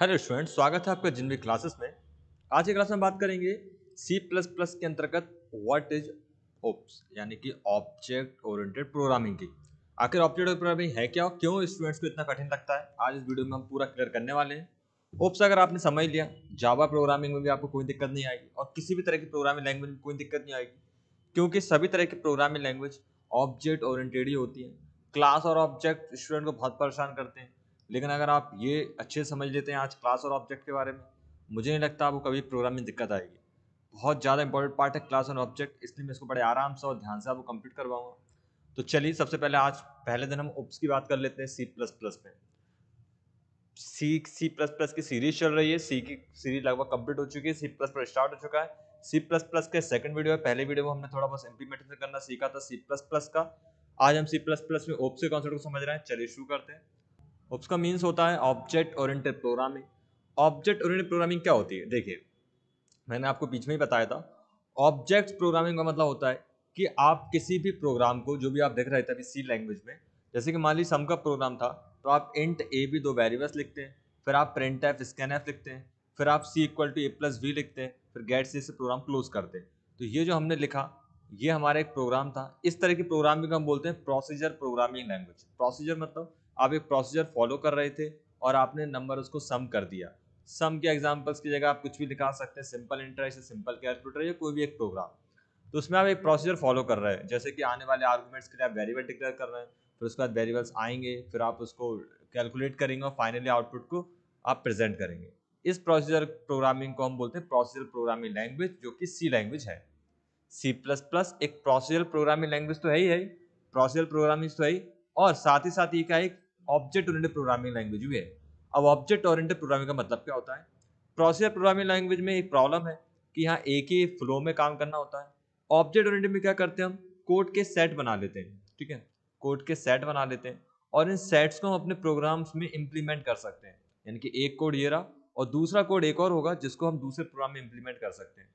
Hello student स्वागत है आपका जिनवी क्लासेस में आज की क्लास में बात करेंगे सी प्लस प्लस के अंतर्गत व्हाट इज ओप्स यानी कि ऑब्जेक्ट ओरिएंटेड प्रोग्रामिंग की आखिर ऑब्जेक्ट प्रोग्रामिंग है क्या और क्यों स्टूडेंट्स को इतना कठिन लगता है आज इस वीडियो में हम पूरा क्लियर करने वाले हैं ओप्स अगर आपने समझ लिया जावा प्रोग्रामिंग में भी आपको कोई दिक्कत नहीं आएगी और किसी भी तरह की प्रोग्रामिंग लैंग्वेज में कोई दिक्कत नहीं आएगी क्योंकि सभी तरह की प्रोग्रामिंग लैंग्वेज ऑब्जेक्ट ओरिएंटेड ही होती है क्लास और ऑब्जेक्ट स्टूडेंट को बहुत परेशान करते हैं लेकिन अगर आप ये अच्छे समझ लेते हैं आज क्लास और ऑब्जेक्ट के बारे में मुझे नहीं लगता आपको कभी प्रोग्राम में दिक्कत आएगी बहुत ज़्यादा इंपॉर्टेंट पार्ट है क्लास और ऑब्जेक्ट इसलिए मैं इसको बड़े आराम से और ध्यान से आपको कंप्लीट करवाऊँगा तो चलिए सबसे पहले आज पहले दिन हम ओप्स की बात कर लेते हैं सी प्लस प्लस में सी सी प्लस प्लस की सीरीज चल रही है सी की सीरीज लगभग कंप्लीट हो चुकी है सी प्लस प्लस स्टार्ट हो चुका है सी प्लस प्लस के सेकंड वीडियो है पहले वीडियो में हमने थोड़ा बस इम्प्लीमेंटेशन करना सीखा था सी प्लस प्लस का आज हम सी प्लस प्लस में ओप्स के कॉन्सेप्ट को समझ रहे हैं चलिए शुरू करते हैं उसका मीन्स होता है object oriented programming object oriented programming क्या होती है देखिए मैंने आपको बीच में ही बताया था ऑब्जेक्ट प्रोग्रामिंग का मतलब होता है कि आप किसी भी प्रोग्राम को जो भी आप देख रहे थे अभी सी लैंग्वेज में जैसे कि मान ली सम का प्रोग्राम था तो आप इंट ए भी दो वेरिएबल्स लिखते हैं फिर आप प्रिंट एफ स्कैन एफ लिखते हैं फिर आप C equal to A plus B लिखते हैं फिर गेट से प्रोग्राम क्लोज करते हैं तो ये जो हमने लिखा ये हमारा एक प्रोग्राम था इस तरह की प्रोग्रामिंग हम बोलते हैं प्रोसीजर प्रोग्रामिंग लैंग्वेज प्रोसीजर मतलब आप एक प्रोसीजर फॉलो कर रहे थे और आपने नंबर उसको सम कर दिया सम के एग्जाम्पल्स की जगह आप कुछ भी लिखा सकते हैं सिंपल इंटरेस्ट या सिंपल कैलकुलेटर या कोई भी एक प्रोग्राम तो उसमें आप एक प्रोसीजर फॉलो कर रहे हैं जैसे कि आने वाले आर्गूमेंट्स के लिए आप वेरिएबल डिक्लेयर कर रहे हैं फिर उसके बाद वेरिएबल्स आएंगे फिर आप उसको कैलकुलेट करेंगे और फाइनली आउटपुट को आप प्रेजेंट करेंगे इस प्रोसीजर प्रोग्रामिंग को हम बोलते हैं प्रोसीजर प्रोग्रामिंग लैंग्वेज जो कि सी लैंग्वेज है सी प्लस प्लस एक प्रोसीजर प्रोग्रामिंग लैंग्वेज तो है ही है प्रोसीजर प्रोग्रामिंग तो है ही और साथ ही साथ ये क्या एक ऑब्जेक्ट ओरिएंटेड प्रोग्रामिंग लैंग्वेज भी है अब ऑब्जेक्ट ओरिएंटेड प्रोग्रामिंग का मतलब क्या होता है प्रोसेसर प्रोग्रामिंग लैंग्वेज में एक प्रॉब्लम है कि यहाँ एक ही फ्लो में काम करना होता है ऑब्जेक्ट ओरिएंटेड में क्या करते हैं हम कोड के सेट बना लेते हैं ठीक है कोड के सेट बना लेते हैं और इन सेट्स को हम अपने प्रोग्राम्स में इम्प्लीमेंट कर सकते हैं यानी कि एक कोड ये रहा और दूसरा कोड एक और होगा जिसको हम दूसरे प्रोग्राम में इम्प्लीमेंट कर सकते हैं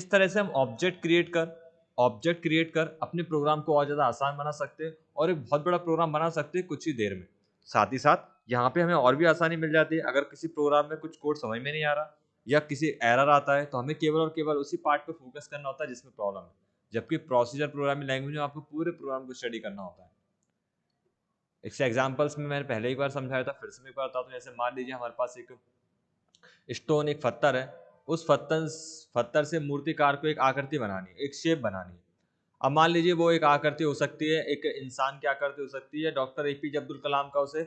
इस तरह से हम ऑब्जेक्ट क्रिएट कर ऑब्जेक्ट क्रिएट कर अपने प्रोग्राम को और ज़्यादा आसान बना सकते हैं और एक बहुत बड़ा प्रोग्राम बना सकते हैं कुछ ही देर में साथ ही साथ यहाँ पे हमें और भी आसानी मिल जाती है अगर किसी प्रोग्राम में कुछ कोड समझ में नहीं आ रहा या किसी एरर आता है तो हमें केवल और केवल उसी पार्ट पर फोकस करना होता है जिसमें प्रॉब्लम है जबकि प्रोसीजर प्रोग्रामिंग लैंग्वेज में आपको पूरे प्रोग्राम को स्टडी करना होता है इससे एग्जाम्पल्स में मैंने पहले एक बार समझाया था फिर से मैं एक बार बताता हूँ जैसे मान लीजिए हमारे पास एक स्टोन एक पत्थर है उस पत्थर पत्थर से मूर्तिकार को एक आकृति बनानी एक शेप बनानी अब मान लीजिए वो एक आकृति हो सकती है एक इंसान की आकृति हो सकती है doctor A P J Abdul Kalam का उसे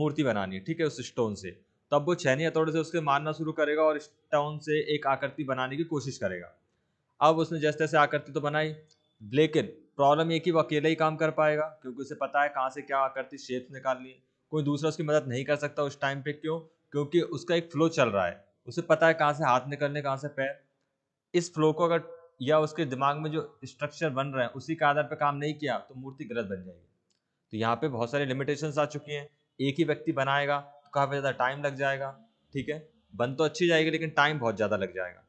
मूर्ति बनानी है ठीक है उस स्टोन से तब तो वो छैनी हथौड़े से उसके मारना शुरू करेगा और स्टोन से एक आकृति बनाने की कोशिश करेगा अब उसने जैसे तैसे आकृति तो बनाई लेकिन प्रॉब्लम ये कि वो अकेला ही काम कर पाएगा क्योंकि उसे पता है कहाँ से क्या आकृति शेप्स निकालनी है कोई दूसरा उसकी मदद नहीं कर सकता उस टाइम पे क्यों क्योंकि उसका एक फ्लो चल रहा है उसे पता है कहाँ से हाथ निकलने कहाँ से पैर इस फ्लो को अगर या उसके दिमाग में जो स्ट्रक्चर बन रहा है उसी के आधार पर काम नहीं किया तो मूर्ति गलत बन जाएगी तो यहाँ पे बहुत सारे लिमिटेशन आ चुकी हैं एक ही व्यक्ति बनाएगा तो काफ़ी ज़्यादा टाइम लग जाएगा ठीक है बन तो अच्छी जाएगी लेकिन टाइम बहुत ज़्यादा लग जाएगा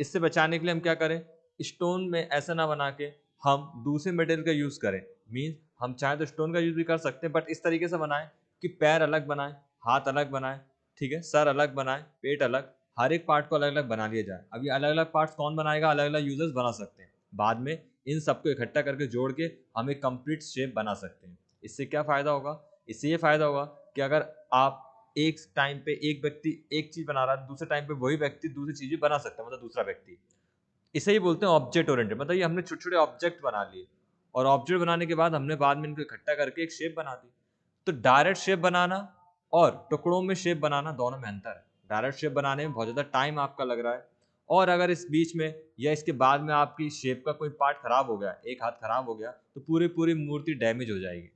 इससे बचाने के लिए हम क्या करें स्टोन में ऐसा ना बना के हम दूसरे मटेरियल का यूज़ करें मीन्स हम चाहे तो स्टोन का यूज़ भी कर सकते हैं बट इस तरीके से बनाएं कि पैर अलग बनाएं हाथ अलग बनाएं ठीक है सर अलग बनाएं पेट अलग हर एक पार्ट को अलग अलग बना लिया जाए अभी अलग अलग पार्ट्स कौन बनाएगा अलग अलग यूजर्स बना सकते हैं बाद में इन सबको इकट्ठा करके जोड़ के हम एक कम्प्लीट शेप बना सकते हैं इससे क्या फ़ायदा होगा इससे ये फ़ायदा होगा कि अगर आप एक टाइम पे एक व्यक्ति एक चीज़ बना रहा है दूसरे टाइम पे वही व्यक्ति दूसरी चीज़ें बना सकता है मतलब दूसरा व्यक्ति इसे ही बोलते हैं ऑब्जेक्ट ओरिएंटेड मतलब ये हमने छोटे छोटे ऑब्जेक्ट बना लिए और ऑब्जेक्ट बनाने के बाद हमने बाद में इनको इकट्ठा करके एक शेप बना दी तो डायरेक्ट शेप बनाना और टुकड़ों में शेप बनाना दोनों में अंतर है डायरेक्ट शेप बनाने में बहुत ज़्यादा टाइम आपका लग रहा है और अगर इस बीच में या इसके बाद में आपकी शेप का कोई पार्ट खराब हो गया एक हाथ खराब हो गया तो पूरी पूरी मूर्ति डैमेज हो जाएगी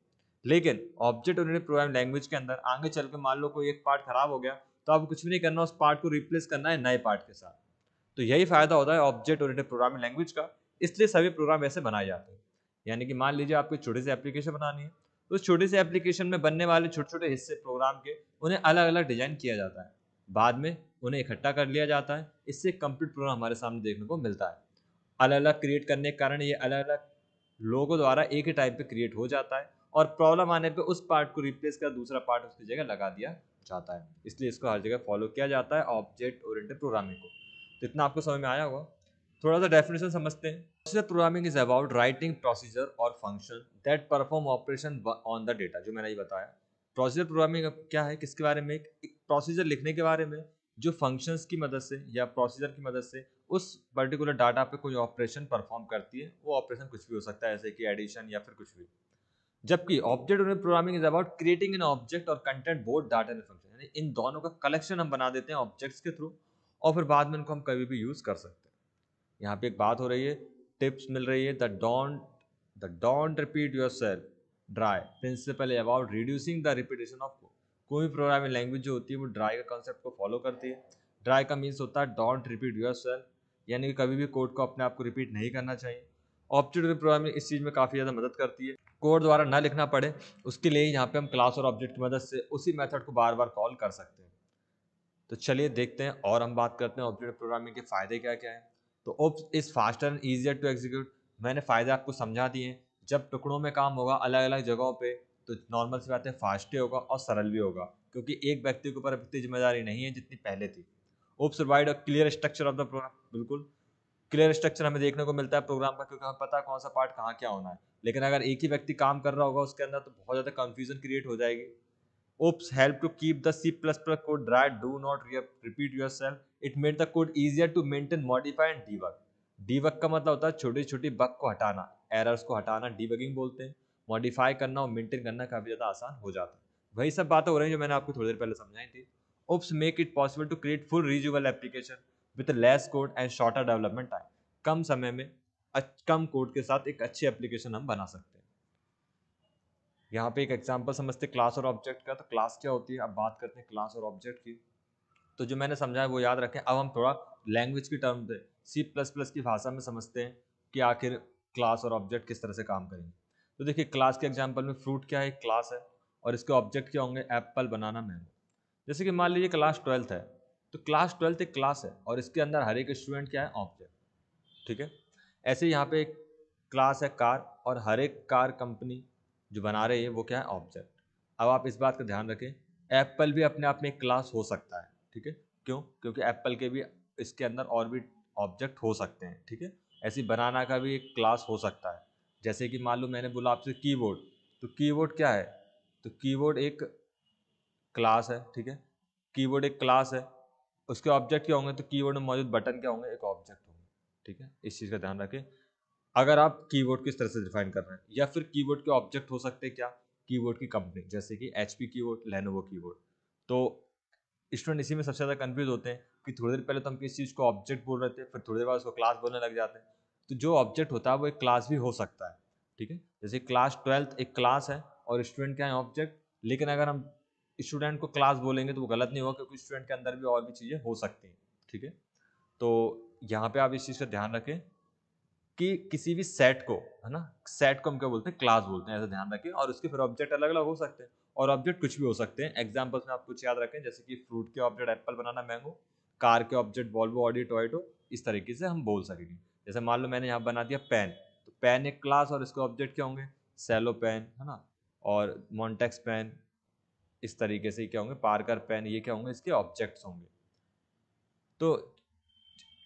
लेकिन ऑब्जेक्ट ओरिएंटेड प्रोग्राम लैंग्वेज के अंदर आगे चल के मान लो कोई एक पार्ट खराब हो गया तो आप कुछ भी नहीं करना उस पार्ट को रिप्लेस करना है नए पार्ट के साथ तो यही फायदा होता है ऑब्जेक्ट ओरिएंटेड प्रोग्रामिंग लैंग्वेज का इसलिए सभी प्रोग्राम ऐसे बनाए जाते हैं यानी कि मान लीजिए आपको छोटे से एप्लीकेशन बनानी है तो उस छोटे से एप्लीकेशन में बनने वाले छोटे छोटे हिस्से प्रोग्राम के उन्हें अलग अलग डिजाइन किया जाता है बाद में उन्हें इकट्ठा कर लिया जाता है इससे कंप्लीट प्रोग्राम हमारे सामने देखने को मिलता है अलग अलग क्रिएट करने के कारण ये अलग अलग लोगों द्वारा एक ही टाइप पे क्रिएट हो जाता है और प्रॉब्लम आने पे उस पार्ट को रिप्लेस कर दूसरा पार्ट उसकी जगह लगा दिया जाता है इसलिए इसको हर जगह फॉलो किया जाता है ऑब्जेक्ट ओरिएंटेड प्रोग्रामिंग को तो इतना आपको समझ में आया होगा थोड़ा सा डेफिनेशन समझते हैं programming is about writing procedure और function that perform operation on the data जो मैंने ये बताया प्रोसीजर प्रोग्रामिंग क्या है किसके बारे में एक प्रोसीजर लिखने के बारे में जो फंक्शंस की मदद से या प्रोसीजर की मदद से उस पर्टिकुलर डाटा पे कोई ऑपरेशन परफॉर्म करती है वो ऑपरेशन कुछ भी हो सकता है जैसे कि एडिशन या फिर कुछ भी जबकि object oriented programming is about creating an object और content both data and function यानी इन दोनों का कलेक्शन हम बना देते हैं ऑब्जेक्ट्स के थ्रू और फिर बाद में इनको हम कभी भी यूज़ कर सकते हैं यहाँ पे एक बात हो रही है टिप्स मिल रही है the don't the don't repeat yourself DRY principle about reducing the repetition of code कोई भी प्रोग्रामिंग लैंग्वेज जो होती है वो ड्राई का कॉन्सेप्ट को फॉलो करती है ड्राई का मीन्स होता है डोंट रिपीट यूर सेल्फ यानी कि कभी भी कोड को अपने आप को रिपीट नहीं करना चाहिए ऑब्जेक्ट प्रोग्रामिंग इस चीज़ में काफ़ी ज़्यादा मदद करती है कोड द्वारा ना लिखना पड़े उसके लिए यहाँ पे हम क्लास और ऑब्जेक्ट की मदद से उसी मेथड को बार बार कॉल कर सकते हैं तो चलिए देखते हैं और हम बात करते हैं ऑब्जेक्ट प्रोग्रामिंग के फ़ायदे क्या क्या हैं तो OOPs is faster and easier to execute मैंने फ़ायदे आपको समझा दिए हैं जब टुकड़ों में काम होगा अलग अलग जगहों पर तो नॉर्मल से बात है फास्ट ही होगा और सरल भी होगा क्योंकि एक व्यक्ति के ऊपर इतनी जिम्मेदारी नहीं है जितनी पहले थी OOPs provide a clear structure of the program बिल्कुल क्लियर स्ट्रक्चर हमें देखने को मिलता है प्रोग्राम का क्योंकि हमें पता है कौन सा पार्ट कहाँ क्या होना है लेकिन अगर एक ही व्यक्ति काम कर रहा होगा उसके अंदर तो बहुत ज़्यादा कन्फ्यूजन क्रिएट हो जाएगी OOPs the C plus plus code C++ do not repeat not self it made the code easier to to modify and D work debug का मतलब होता है छोटी छोटी बग को हटाना एरर्स को हटाना डीबगिंग बोलते हैं मॉडिफाई करना और मेंटेन करना काफ़ी ज़्यादा आसान हो जाता है वही सब बातें हो रही हैं जो मैंने आपको थोड़ी देर पहले समझाई थी OOPs make it possible to create full reusable application with less code and shorter development time कम समय में कम कोड के साथ एक अच्छी एप्लीकेशन हम बना सकते हैं यहाँ पे एक एग्जाम्पल समझते क्लास और ऑब्जेक्ट का तो क्लास क्या होती है अब बात करते हैं क्लास और ऑब्जेक्ट की तो जो मैंने समझाया वो याद रखें अब हम थोड़ा लैंग्वेज की टर्म पे सी प्लस प्लस की भाषा में समझते हैं कि आखिर क्लास और ऑब्जेक्ट किस तरह से काम करेंगे तो देखिए क्लास के एग्जाम्पल में फ्रूट क्या है क्लास है और इसके ऑब्जेक्ट क्या होंगे एप्पल बनाना मैंगो जैसे कि मान लीजिए क्लास ट्वेल्थ है तो क्लास ट्वेल्थ एक क्लास है और इसके अंदर हर एक स्टूडेंट क्या है ऑब्जेक्ट ठीक है ऐसे यहाँ पे एक क्लास है कार और हर एक कार कंपनी जो बना रही है वो क्या है ऑब्जेक्ट अब आप इस बात का ध्यान रखें एप्पल भी अपने आप में एक क्लास हो सकता है ठीक है क्यों क्योंकि एप्पल के भी इसके अंदर और भी ऑब्जेक्ट हो सकते हैं ठीक है ऐसी बनाना का भी एक क्लास हो सकता है जैसे कि मान लो मैंने बोला आपसे कीबोर्ड तो कीबोर्ड क्या है तो कीबोर्ड एक क्लास है ठीक है कीबोर्ड एक क्लास है उसके ऑब्जेक्ट क्या होंगे तो कीबोर्ड में मौजूद बटन क्या होंगे एक ऑब्जेक्ट होंगे ठीक है इस चीज़ का ध्यान रखें अगर आप कीबोर्ड किस तरह से डिफाइन कर रहे हैं या फिर कीबोर्ड के ऑब्जेक्ट हो सकते हैं क्या कीबोर्ड की कंपनी जैसे कि एच पी की लेनोवो तो स्टूडेंट इसी में सबसे ज़्यादा कन्फ्यूज होते हैं कि थोड़ी देर पहले तो हम किसी चीज़ को ऑब्जेक्ट बोल रहे थे फिर थोड़ी देर बाद उसको क्लास बोलने लग जाते हैं तो जो ऑब्जेक्ट होता है वो एक क्लास भी हो सकता है ठीक है जैसे क्लास ट्वेल्थ एक क्लास है और स्टूडेंट क्या है ऑब्जेक्ट लेकिन अगर हम स्टूडेंट को क्लास बोलेंगे तो वो गलत नहीं होगा क्योंकि स्टूडेंट के अंदर भी और भी चीज़ें हो सकती हैं ठीक है तो यहाँ पे आप इस चीज़ का ध्यान रखें कि किसी भी सेट को है ना सेट को हम क्या बोलते हैं क्लास बोलते हैं ऐसा ध्यान रखें और उसके फिर ऑब्जेक्ट अलग अलग हो सकते हैं और ऑब्जेक्ट कुछ भी हो सकते हैं एग्जाम्पल्स में आप कुछ याद रखें जैसे कि फ्रूट के object apple banana mango car के ऑब्जेक्ट वॉल्वो ऑडियो टॉयटो इस तरीके से हम बोल सकेंगे जैसे मान लो मैंने यहाँ बना दिया पेन तो पेन एक क्लास और इसके ऑब्जेक्ट क्या होंगे सेलो पेन है ना और मॉन्टेक्स पेन इस तरीके से क्या होंगे पार्कर पेन ये क्या होंगे इसके ऑब्जेक्ट्स होंगे तो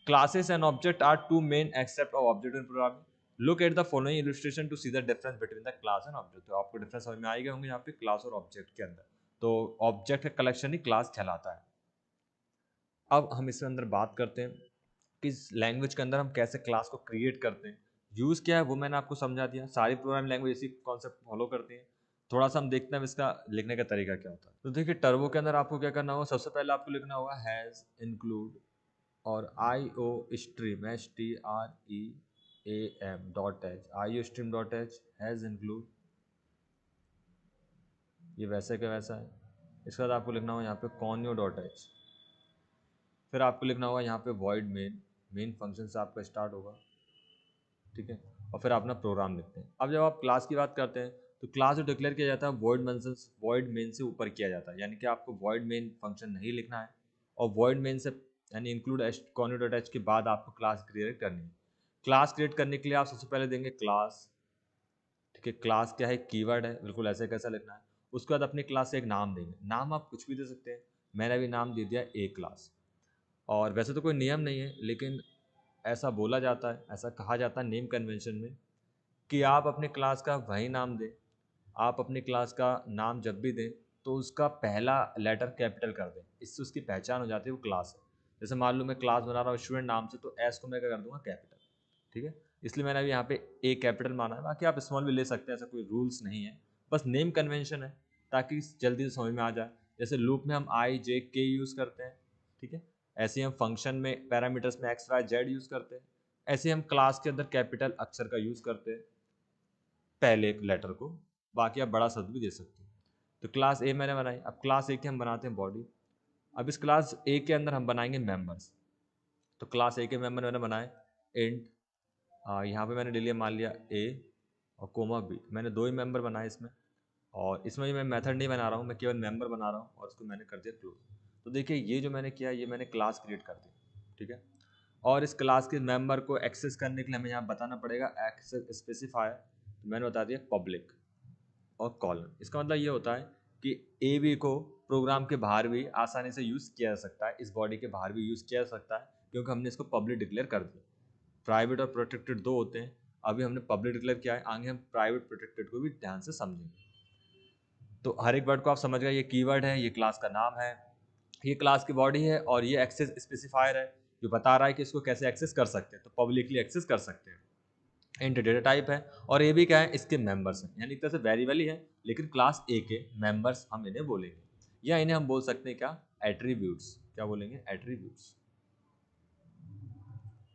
Classes and object are two main except of object in programming. Look at the following illustration to see the difference between the class and object. तो आपको डिफरेंस समझ में आ गए होंगे यहाँ पे क्लास और ऑब्जेक्ट के अंदर तो ऑब्जेक्ट का कलेक्शन ही क्लास कहलाता है अब हम इसके अंदर बात करते हैं किस लैंग्वेज के अंदर हम कैसे क्लास को क्रिएट करते हैं यूज़ क्या है वो मैंने आपको समझा दिया सारी प्रोग्राम लैंग्वेज इसी कॉन्सेप्ट फॉलो करती हैं थोड़ा सा हम देखते हैं इसका लिखने का तरीका क्या होता है तो देखिए टर्बो के अंदर आपको क्या करना होगा सबसे पहले आपको लिखना होगा हैज़ इंक्लूड और I O stream H T R E A M dot H I O stream dot H hash include ये वैसे का वैसा है इसके बाद आपको लिखना होगा यहाँ पे कॉन्यो डॉट एच फिर आपको लिखना होगा यहाँ पे वॉइड मेन मेन फंक्शन से आपका स्टार्ट होगा ठीक है और फिर अपना प्रोग्राम लिखते हैं अब जब आप क्लास की बात करते हैं तो क्लास जो डिक्लेयर किया जाता है वॉइड मेंशन वॉइड मेन से ऊपर किया जाता है यानी कि आपको वॉइड मेन फंक्शन नहीं लिखना है और वॉइड मेन से यानी इंक्लूड कॉन्यू डॉट एच के बाद आपको क्लास क्रिएट करनी है क्लास क्रिएट करने के लिए आप सबसे पहले देंगे क्लास ठीक है क्लास क्या है कीवर्ड है बिल्कुल ऐसे कैसा लिखना है उसके बाद अपने क्लास से एक नाम देंगे नाम आप कुछ भी दे सकते हैं मैंने भी नाम दे दिया ए क्लास और वैसे तो कोई नियम नहीं है लेकिन ऐसा बोला जाता है ऐसा कहा जाता है नेम कन्वेंशन में कि आप अपने क्लास का वही नाम दें आप अपने क्लास का नाम जब भी दें तो उसका पहला लेटर कैपिटल कर दें इससे उसकी पहचान हो जाती है वो क्लास है जैसे मान लो मैं क्लास बना रहा हूँ स्टूडेंट नाम से तो एस को मैं क्या कर दूंगा कैपिटल ठीक है इसलिए मैंने अभी यहाँ पे ए कैपिटल माना है बाकी आप स्मॉल भी ले सकते हैं ऐसा कोई रूल्स नहीं है बस नेम कन्वेंशन है ताकि जल्दी से समझ में आ जाए जैसे लूप में हम आई जे के यूज़ करते हैं ठीक है ऐसे हम फंक्शन में पैरामीटर्स में एक्स वाई जेड यूज़ करते हैं ऐसे हम क्लास के अंदर कैपिटल अक्षर का यूज़ करते हैं पहले एक लेटर को बाकी आप बड़ा शब्द भी दे सकते हैं तो क्लास ए मैंने बनाई अब क्लास ए की हम बनाते हैं बॉडी अब इस क्लास ए के अंदर हम बनाएंगे मेंबर्स तो क्लास ए के मेंबर मैंने बनाए इंट यहाँ पे मैंने ले लिया मान लिया ए और कोमा बी मैंने दो ही मेंबर बनाए इसमें और इसमें भी मैं मेथड नहीं बना रहा हूँ मैं केवल मेंबर बना रहा हूँ और उसको मैंने कर दिया क्लोज तो देखिए ये जो मैंने किया ये मैंने क्लास क्रिएट कर दी ठीक है और इस क्लास के मेम्बर को एक्सेस करने के लिए हमें यहाँ बताना पड़ेगा एक्सेस स्पेसिफायर तो मैंने बता दिया पब्लिक और कॉलम इसका मतलब ये होता है कि ए बी को प्रोग्राम के बाहर भी आसानी से यूज़ किया जा सकता है इस बॉडी के बाहर भी यूज़ किया जा सकता है क्योंकि हमने इसको पब्लिक डिक्लेयर कर दिया प्राइवेट और प्रोटेक्टेड दो होते हैं अभी हमने पब्लिक डिक्लेयर किया है आगे हम प्राइवेट प्रोटेक्टेड को भी ध्यान से समझेंगे तो हर एक वर्ड को आप समझ गए ये कीवर्ड है ये क्लास का नाम है ये क्लास की बॉडी है और ये एक्सेस स्पेसिफायर है जो बता रहा है कि इसको कैसे एक्सेस कर सकते हैं तो पब्लिकली एक्सेस कर सकते हैं एंटर डेटा टाइप है और ये भी क्या है इसके मेंबर्स हैं यानी एक तरह से वेरी वैली है लेकिन क्लास ए के मेंबर्स हम इन्हें बोलेंगे या इन्हें हम बोल सकते हैं क्या एट्रीब्यूट्स क्या बोलेंगे एट्रीब्यूट्स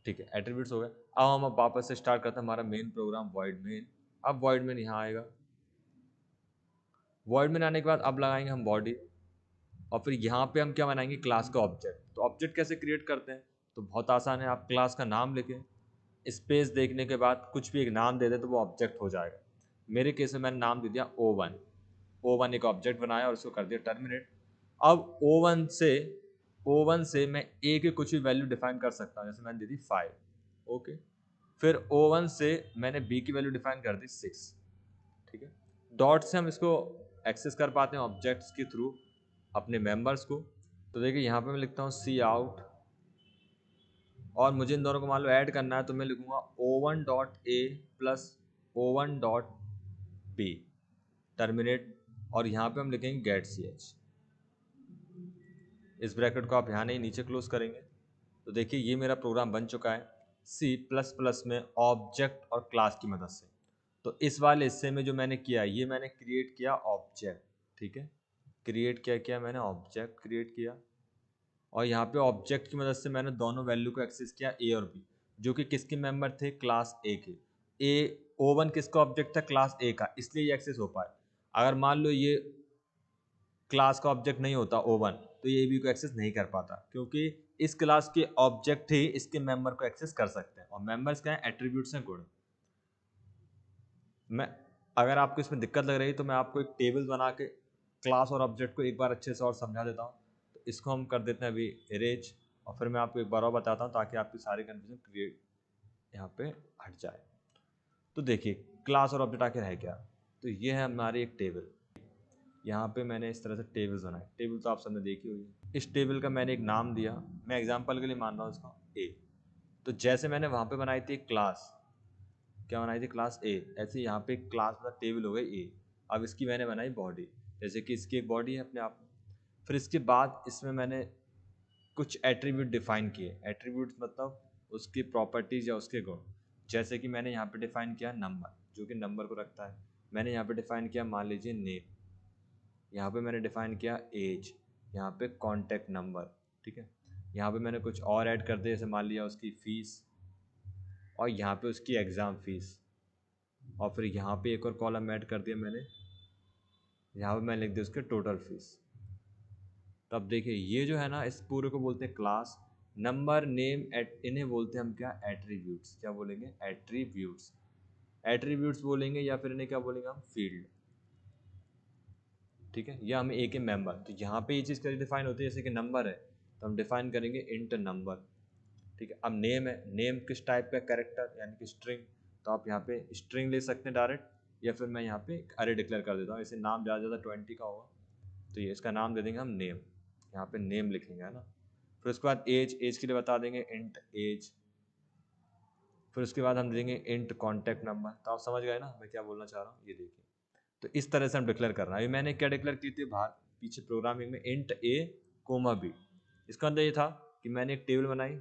ठीक है एट्रीब्यूट्स हो गए अब हम अब वापस से स्टार्ट करते हैं हमारा मेन प्रोग्राम वॉइड मेन अब वॉइड मेन यहाँ आएगा वॉइड मेन आने के बाद अब लगाएंगे हम बॉडी और फिर यहाँ पे हम क्या बनाएंगे क्लास का ऑब्जेक्ट तो ऑब्जेक्ट कैसे क्रिएट करते हैं तो बहुत आसान है आप क्लास का नाम लिखें स्पेस देखने के बाद कुछ भी एक नाम दे दें तो वो ऑब्जेक्ट हो जाएगा मेरे केस में मैंने नाम दे दिया ओ वन ओ वन एक ऑब्जेक्ट बनाया और उसको कर दिया टर्मिनेट अब ओ वन से ओ वन से मैं ए के कुछ भी वैल्यू डिफाइन कर सकता हूँ जैसे मैंने दे दी फाइव ओके फिर ओ वन से मैंने बी की वैल्यू डिफाइन कर दी सिक्स ठीक है डॉट से हम इसको एक्सेस कर पाते हैं ऑब्जेक्ट्स के थ्रू अपने मेंबर्स को तो देखिए यहाँ पे मैं लिखता हूँ सी आउट और मुझे इन दोनों को मान लो ऐड करना है तो मैं लिखूँगा O one dot A plus O one dot B terminate और यहाँ पे हम लिखेंगे गेट सी एच इस ब्रैकेट को आप यहाँ नहीं नीचे क्लोज करेंगे तो देखिए ये मेरा प्रोग्राम बन चुका है सी प्लस प्लस में ऑब्जेक्ट और क्लास की मदद से तो इस वाले हिस्से में जो मैंने किया ये मैंने क्रिएट किया ऑब्जेक्ट ठीक है क्रिएट क्या किया मैंने ऑब्जेक्ट क्रिएट किया और यहाँ पे ऑब्जेक्ट की मदद से मैंने दोनों वैल्यू को एक्सेस किया ए और बी जो कि किसके मेंबर थे क्लास ए के ए ओ वन किसका ऑब्जेक्ट था क्लास ए का इसलिए ये एक्सेस हो पाया अगर मान लो ये क्लास का ऑब्जेक्ट नहीं होता ओ वन तो ये ए को एक्सेस नहीं कर पाता क्योंकि इस क्लास के ऑब्जेक्ट ही इसके मेंबर को एक्सेस कर सकते हैं और मेंबर्स क्या हैं एट्रीब्यूट्स हैं गुण मैं अगर आपको इसमें दिक्कत लग रही है तो मैं आपको एक टेबल बना के क्लास और ऑब्जेक्ट को एक बार अच्छे से और समझा देता हूँ तो इसको हम कर देते हैं अभी एरेज और फिर मैं आपको एक बार और बताता हूँ ताकि आपकी सारी कन्फ्यूजन क्रिएट यहाँ पे हट जाए तो देखिए क्लास और ऑब्जेक्ट आखिर है क्या तो ये है हमारी एक टेबल यहाँ पे मैंने इस तरह से टेबल्स बनाए टेबल तो आप सबने देखी हुई है इस टेबल का मैंने एक नाम दिया मैं एग्जांपल के लिए मान रहा हूँ इसका ए तो जैसे मैंने वहाँ पे बनाई थी एक क्लास क्या बनाई थी क्लास ए ऐसे यहाँ पे क्लास मतलब टेबल हो गई ए अब इसकी मैंने बनाई बॉडी जैसे कि इसकी एक बॉडी है अपने आप में फिर इसके बाद इसमें मैंने कुछ एट्रीब्यूट डिफ़ाइन किए एट्रीब्यूट मतलब उसकी प्रॉपर्टीज़ या उसके गुण जैसे कि मैंने यहाँ पे डिफ़ाइन किया नंबर जो कि नंबर को रखता है मैंने यहाँ पे डिफ़ाइन किया मान लीजिए नेम यहाँ पे मैंने डिफ़ाइन किया एज यहाँ पे कॉन्टेक्ट नंबर ठीक है यहाँ पे मैंने कुछ और ऐड कर दिया जैसे मान लिया उसकी फ़ीस और यहाँ पे उसकी एग्ज़ाम फ़ीस और फिर यहाँ पे एक और कॉलम ऐड कर दिया मैंने यहाँ पे मैंने लिख दिया उसके टोटल फ़ीस तब देखिए ये जो है ना इस पूरे को बोलते हैं क्लास नंबर नेम एट इन्हें बोलते हैं हम क्या एट्रीब्यूट्स क्या बोलेंगे एट्रीब्यूट्स एट्रीब्यूट्स बोलेंगे या फिर इन्हें क्या बोलेंगे हम फील्ड ठीक है या हमें एक ए मेंबर तो यहाँ पे ये चीज़ कैसे डिफाइन होती है जैसे कि नंबर है तो हम डिफाइन करेंगे इंट नंबर ठीक है अब नेम है नेम किस टाइप का कैरेक्टर यानी कि स्ट्रिंग तो आप यहाँ पे स्ट्रिंग ले सकते हैं डायरेक्ट या फिर मैं यहाँ पे अरे डिक्लेयर कर देता हूँ इसे नाम ज़्यादा ज़्यादा ट्वेंटी का होगा तो ये इसका नाम दे देंगे हम नेम यहाँ पे नेम लिखेंगे है ना फिर उसके बाद एज एज के लिए बता देंगे इंट एज फिर उसके बाद हम देंगे इंट कॉन्टैक्ट नंबर तो आप समझ गए ना मैं क्या बोलना चाह रहा हूँ ये देखिए तो इस तरह से हम डिक्लेयर कर रहे हैं अभी मैंने क्या डिक्लेयर की थी बाहर पीछे प्रोग्रामिंग में इंट ए कोमा बी इसका अंदर मतलब ये था कि मैंने एक टेबल बनाई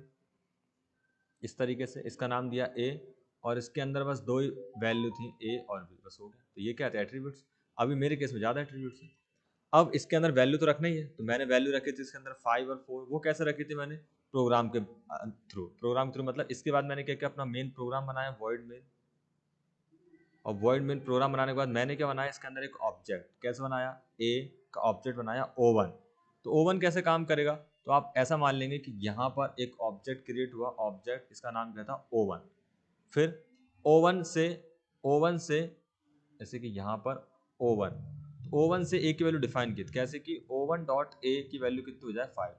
इस तरीके से इसका नाम दिया ए और इसके अंदर बस दो ही वैल्यू थी ए और बी बस हो गया तो ये क्या था एट्रीब्यूट्स अभी मेरे केस में ज़्यादा एट्रीब्यूट्स हैं अब इसके अंदर वैल्यू तो रखना ही है तो मैंने वैल्यू रखी थी इसके अंदर फाइव और फोर वो कैसे रखी थी मैंने प्रोग्राम के थ्रू प्रोग्राम के थ्रू मतलब इसके बाद मैंने क्या किया अपना मेन प्रोग्राम बनाया वर्ल्ड मेन और वर्ल्ड मेन प्रोग्राम बनाने के बाद मैंने क्या बनाया इसके अंदर एक ऑब्जेक्ट कैसे बनाया ए का ऑब्जेक्ट बनाया ओवन तो ओवन कैसे काम करेगा तो आप ऐसा मान लेंगे कि यहाँ पर एक ऑब्जेक्ट क्रिएट हुआ ऑब्जेक्ट इसका नाम क्या था ओवन फिर ओवन से ओवन से जैसे कि यहाँ पर ओवन ओ ओवन से ए की वैल्यू डिफाइन की तो कैसे कि ओवन डॉट ए की वैल्यू कितनी हो जाए फाइव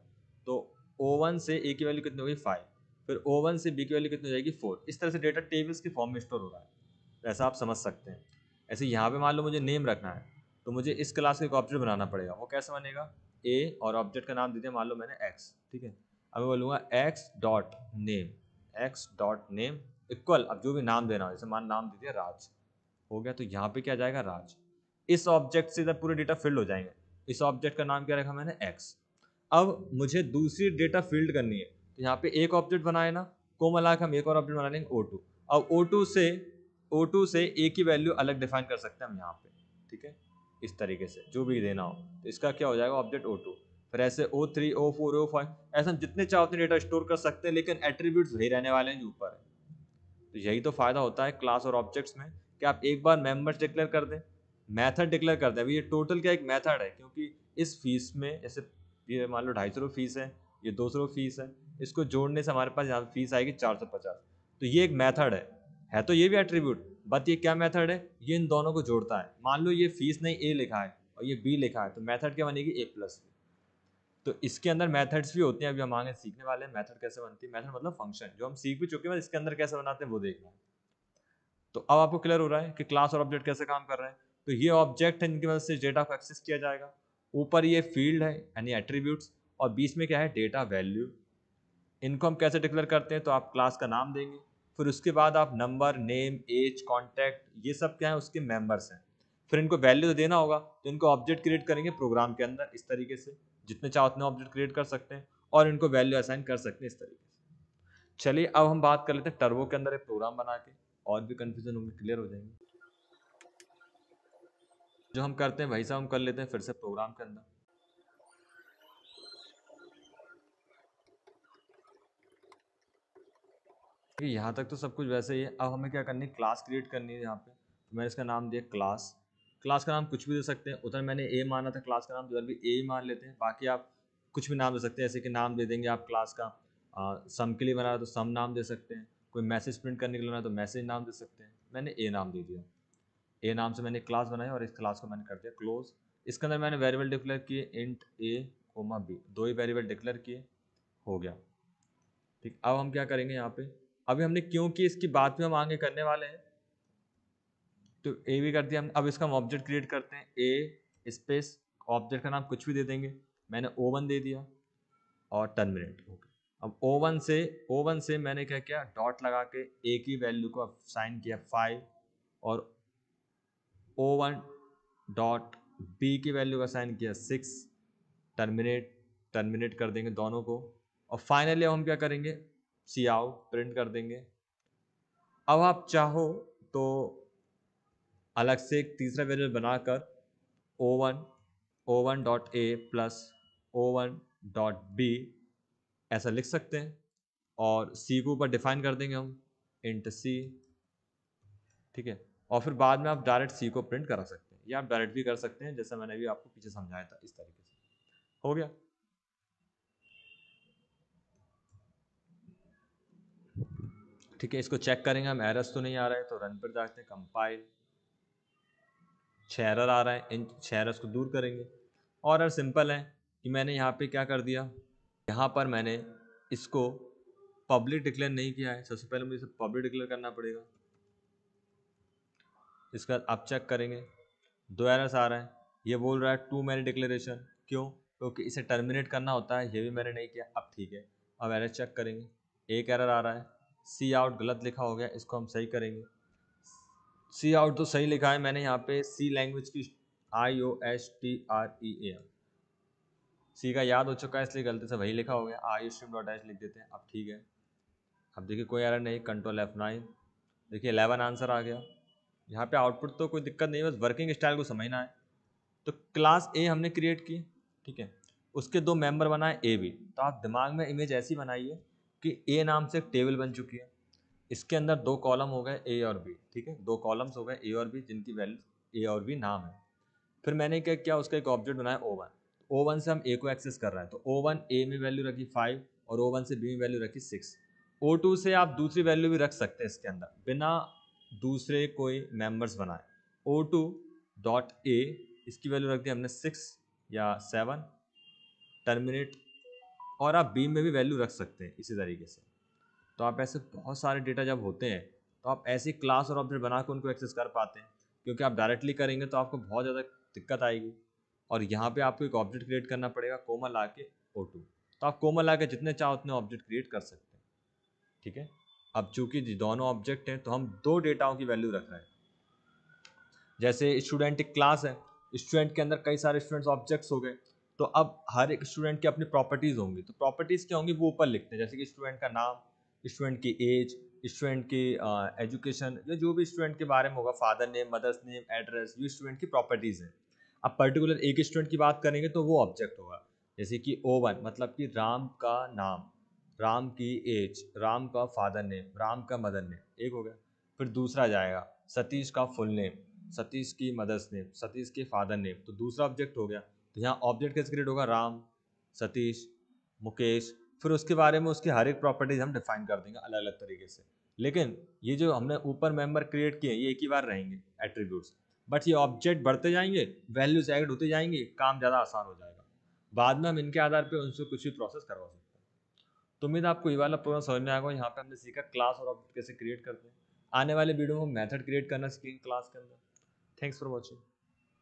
तो ओ वन से ए की वैल्यू कितनी होगी फाइव फिर ओ वन से बी की वैल्यू कितनी हो जाएगी फोर इस तरह से डेटा टेबल्स के फॉर्म में स्टोर हो रहा है ऐसा आप समझ सकते हैं ऐसे यहाँ पे मान लो मुझे नेम रखना है तो मुझे इस क्लास का एक ऑब्जेक्ट बनाना पड़ेगा वो कैसे बनेगा ए और ऑब्जेक्ट का नाम दे दिया मान लो मैंने एक्स ठीक है अब मैं बोलूँगा X dot name X dot name equal अब जो भी नाम देना हो जैसे मान नाम दे दिया राज हो गया तो यहाँ पे क्या जाएगा राज इस ऑब्जेक्ट से इधर पूरे डेटा फिल्ड हो जाएंगे इस ऑब्जेक्ट का नाम क्या रखा मैंने एक्स अब मुझे दूसरी डेटा फील्ड करनी है तो यहाँ पे एक ऑब्जेक्ट बनाए ना को मिला के हम एक और ऑब्जेक्ट बना लेंगे ओ टू अब ओ टू से ओ टू से ए की वैल्यू अलग डिफाइन कर सकते हैं हम यहाँ पे ठीक है इस तरीके से जो भी देना हो तो इसका क्या हो जाएगा ऑब्जेक्ट ओ टू फिर ऐसे O three O four O five ऐसा हम जितने चाहो उतने डेटा स्टोर कर सकते हैं लेकिन एट्रीब्यूट्स वही रहने वाले हैं जो ऊपर है तो यही तो फ़ायदा होता है क्लास और ऑब्जेक्ट्स में कि आप एक बार मेम्बर्स डिक्लेयर कर दें मैथड डिक्लेयर कर दें अभी ये टोटल क्या एक मैथड है क्योंकि इस फीस में जैसे ये मान लो ढाई सौ रुपये फ़ीस है ये दो सौ रुपये फ़ीस है इसको जोड़ने से हमारे पास यहाँ फीस आएगी चार सौ पचास तो ये एक मेथड है है तो ये भी एट्रीब्यूट बट ये क्या मेथड है ये इन दोनों को जोड़ता है मान लो ये फीस नहीं ए लिखा है और ये बी लिखा है तो मेथड क्या बनेगी ए प्लस तो इसके अंदर मेथड्स भी होते हैं अभी हम आगे सीखने वाले हैं मेथड कैसे बनती है मेथड मतलब फंक्शन जो हम सीख भी चुके हैं इसके अंदर कैसे बनाते हैं वो देखना तो अब आपको क्लियर हो रहा है कि क्लास और ऑब्जेक्ट कैसे काम कर रहे हैं तो ये ऑब्जेक्ट है इनकी मदद से डेटा को एक्सेस किया जाएगा ऊपर ये फील्ड है यानी एट्रीब्यूट्स और बीच में क्या है डेटा वैल्यू इनको हम कैसे डिक्लेयर करते हैं तो आप क्लास का नाम देंगे फिर उसके बाद आप नंबर नेम एज कॉन्टैक्ट ये सब क्या है उसके मेम्बर्स हैं फिर इनको वैल्यू तो देना होगा तो इनको ऑब्जेक्ट क्रिएट करेंगे प्रोग्राम के अंदर इस तरीके से जितने चाहो उतने ऑब्जेक्ट क्रिएट कर सकते हैं और इनको वैल्यू असाइन कर सकते हैं इस तरीके से चलिए अब हम बात कर लेते हैं टर्बो के अंदर एक प्रोग्राम बना के और भी कन्फ्यूजन होंगे क्लियर हो जाएंगे जो हम करते हैं वही सब हम कर लेते हैं फिर से प्रोग्राम के अंदर यहाँ तक तो सब कुछ वैसे ही है अब हमें क्या करनी है क्लास क्रिएट करनी है यहाँ पे तो मैंने इसका नाम दिया क्लास क्लास का नाम कुछ भी दे सकते हैं उधर मैंने ए माना था क्लास का नाम उधर भी ए ही मान लेते हैं बाकी आप कुछ भी नाम दे सकते हैं जैसे कि नाम दे देंगे आप क्लास का आ, सम के लिए बना तो सम नाम दे सकते हैं कोई मैसेज प्रिंट करने के लिए बना तो मैसेज नाम दे सकते हैं मैंने ए नाम दे दिया ए नाम से मैंने क्लास बनाया और इस क्लास को मैंने कर दिया क्लोज इसके अंदर मैंने वेरिएबल डिक्लेयर किए इंट ए कोमा बी दो ही वेरिएबल डिक्लेयर किए हो गया ठीक अब हम क्या करेंगे यहाँ पे अभी हमने क्योंकि इसकी बात में हम आगे करने वाले हैं तो ए भी कर दिया हम अब इसका हम ऑब्जेक्ट क्रिएट करते हैं ए स्पेस ऑब्जेक्ट का नाम कुछ भी दे देंगे मैंने ओ वन दे दिया और टन मिनट ओके अब ओ वन से ओ वन से मैंने क्या किया डॉट लगा के ए की वैल्यू को साइन किया फाइव और ओ वन डॉट बी की वैल्यू का साइन किया सिक्स टर्मिनेट टर्मिनेट कर देंगे दोनों को और फाइनली हम क्या करेंगे सी आउट प्रिंट कर देंगे अब आप चाहो तो अलग से एक तीसरा वेरिएबल बनाकर O one O one dot A plus O one dot B ऐसा लिख सकते हैं और सी को ऊपर डिफाइन कर देंगे हम इंट सी ठीक है और फिर बाद में आप डायरेक्ट सी को प्रिंट करा सकते हैं या आप डायरेक्ट भी कर सकते हैं जैसा मैंने भी आपको पीछे समझाया था इस तरीके से हो गया ठीक है इसको चेक करेंगे हम एरर्स तो नहीं आ रहा है तो रन पर जाते हैं कंपाइल छः एरर आ रहा है इन छः एरर्स को दूर करेंगे और सिंपल है कि मैंने यहाँ पे क्या कर दिया यहाँ पर मैंने इसको पब्लिक डिक्लेयर नहीं किया है सबसे पहले मुझे पब्लिक डिक्लेयर करना पड़ेगा इसके बाद आप चेक करेंगे दो एरर्स आ रहे हैं ये बोल रहा है टू मैनी डिक्लेरेशन क्यों क्योंकि तो इसे टर्मिनेट करना होता है ये भी मैंने नहीं किया अब ठीक है अब एरर चेक करेंगे एक एरर आ रहा है सी आउट गलत लिखा हो गया इसको हम सही करेंगे सी आउट तो सही लिखा है मैंने यहाँ पे सी लैंग्वेज की I O S T R E A M C का याद हो चुका है इसलिए गलती से वही लिखा हो गया आई स्ट्रीम डॉट एच लिख देते हैं अब ठीक है अब देखिए कोई एरर नहीं कंट्रोल एफ नाइन देखिए एलेवन आंसर आ गया यहाँ पे आउटपुट तो कोई दिक्कत नहीं है बस वर्किंग स्टाइल को समझना है तो क्लास ए हमने क्रिएट की ठीक है उसके दो मेंबर बनाए ए बी तो आप दिमाग में इमेज ऐसी बनाइए कि ए नाम से एक टेबल बन चुकी है इसके अंदर दो कॉलम हो गए ए और बी ठीक है दो कॉलम्स हो गए ए और बी जिनकी वैल्यू ए और बी नाम है फिर मैंने क्या किया उसका एक ऑब्जेक्ट बनाया ओ वन ओ वन से हम ए को एक्सेस कर रहे हैं तो ओ वन ए में वैल्यू रखी फाइव और ओ वन से बी में वैल्यू रखी सिक्स ओ टू से आप दूसरी वैल्यू भी रख सकते हैं इसके अंदर बिना दूसरे कोई मेंबर्स बनाए ओ टू डॉट ए इसकी वैल्यू रख दी हमने सिक्स या सेवन टर्मिनेट और आप बी में भी वैल्यू रख सकते हैं इसी तरीके से तो आप ऐसे बहुत सारे डेटा जब होते हैं तो आप ऐसी क्लास और ऑब्जेक्ट बना के उनको एक्सेस कर पाते हैं क्योंकि आप डायरेक्टली करेंगे तो आपको बहुत ज़्यादा दिक्कत आएगी और यहाँ पे आपको एक ऑब्जेक्ट क्रिएट करना पड़ेगा कोमा ला के ओ टू तो आप कोमा ला के जितने चाहो उतने ऑब्जेक्ट क्रिएट कर सकते हैं ठीक है अब चूंकि दोनों ऑब्जेक्ट हैं तो हम दो डेटाओं की वैल्यू रख रहे हैं जैसे स्टूडेंट एक क्लास है स्टूडेंट के अंदर कई सारे स्टूडेंट्स ऑब्जेक्ट्स हो गए तो अब हर एक स्टूडेंट की अपनी प्रॉपर्टीज़ होंगी तो प्रॉपर्टीज़ क्या होंगी वो ऊपर लिखते हैं जैसे कि स्टूडेंट का नाम स्टूडेंट की एज स्टूडेंट की एजुकेशन या जो भी स्टूडेंट के बारे में होगा father name mothers name address ये स्टूडेंट की प्रॉपर्टीज़ हैं अब पर्टिकुलर एक स्टूडेंट की बात करेंगे तो वो ऑब्जेक्ट होगा जैसे कि ओ वन मतलब कि राम का नाम राम की एज राम का फादर नेम राम का मदर नेम एक हो गया फिर दूसरा जाएगा सतीश का फुल नेम सतीश की मदर्स नेम सतीश के फादर नेम तो दूसरा ऑब्जेक्ट हो गया तो यहाँ ऑब्जेक्ट कैसे क्रिएट होगा राम सतीश मुकेश फिर उसके बारे में उसकी हर एक प्रॉपर्टीज हम डिफाइन कर देंगे अलग अलग तरीके से लेकिन ये जो हमने ऊपर मेंबर क्रिएट किए ये एक ही बार रहेंगे एट्रीब्यूट्स बट ये ऑब्जेक्ट बढ़ते जाएंगे वैल्यूज एड होते जाएंगे काम ज़्यादा आसान हो जाएगा बाद में हम इनके आधार पर उनसे कुछ भी प्रोसेस करवा सकते तो उम्मीद आपको ये वाला प्रोग्राम समझ में आएगा यहाँ पे हमने सीखा क्लास और ऑब्जेक्ट कैसे क्रिएट करते हैं आने वाले वीडियो में मेथड क्रिएट करना सीखेंगे क्लास के अंदर थैंक्स फॉर वॉचिंग